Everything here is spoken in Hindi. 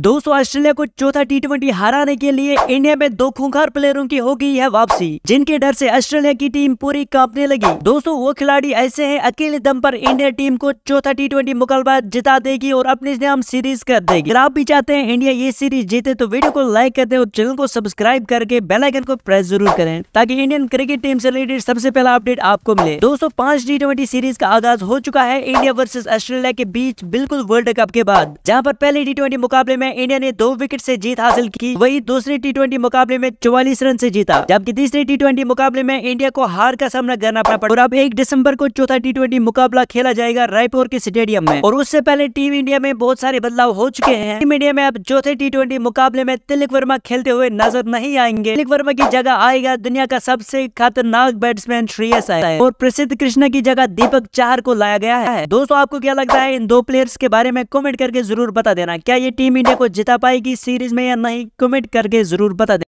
दोस्तों ऑस्ट्रेलिया को चौथा टी ट्वेंटी हराने के लिए इंडिया में दो खूंखार प्लेयरों की हो गई है वापसी जिनके डर से ऑस्ट्रेलिया की टीम पूरी कांपने लगी दोस्तों वो खिलाड़ी ऐसे हैं अकेले दम पर इंडिया टीम को चौथा टी ट्वेंटी मुकाबला जिता देगी और अपने नाम सीरीज कर देगी अगर आप भी चाहते हैं इंडिया ये सीरीज जीते तो वीडियो को लाइक कर दे और चैनल को सब्सक्राइब करके बेलाइकन को प्रेस जरूर करें ताकि इंडियन क्रिकेट टीम से रिलेटेड सबसे पहला अपडेट आपको मिले दोस्तों पांच टी ट्वेंटी सीरीज का आगाज हो चुका है इंडिया वर्सेज ऑस्ट्रेलिया के बीच बिल्कुल वर्ल्ड कप के बाद जहाँ पर पहले टी ट्वेंटी मुकाबले में में इंडिया ने दो विकेट से जीत हासिल की वही दूसरे टी मुकाबले में चौवालीस रन से जीता जबकि तीसरे टी मुकाबले में इंडिया को हार का सामना करना पड़ा और अब एक दिसंबर को चौथा टी मुकाबला खेला जाएगा रायपुर के स्टेडियम में और उससे पहले टीम इंडिया में बहुत सारे बदलाव हो चुके हैं टीम इंडिया में अब चौथे टी मुकाबले में तिलक वर्मा खेलते हुए नजर नहीं आएंगे तिलक वर्मा की जगह आएगा दुनिया का सबसे खतरनाक बैट्समैन श्रेयस है और प्रसिद्ध कृष्णा की जगह दीपक चार को लाया गया है दोस्तों आपको क्या लगता है इन दो प्लेयर्स के बारे में कमेंट करके जरूर बता देना क्या ये टीम इंडिया को जिता पाएगी सीरीज में या नहीं कमेंट करके जरूर बता दें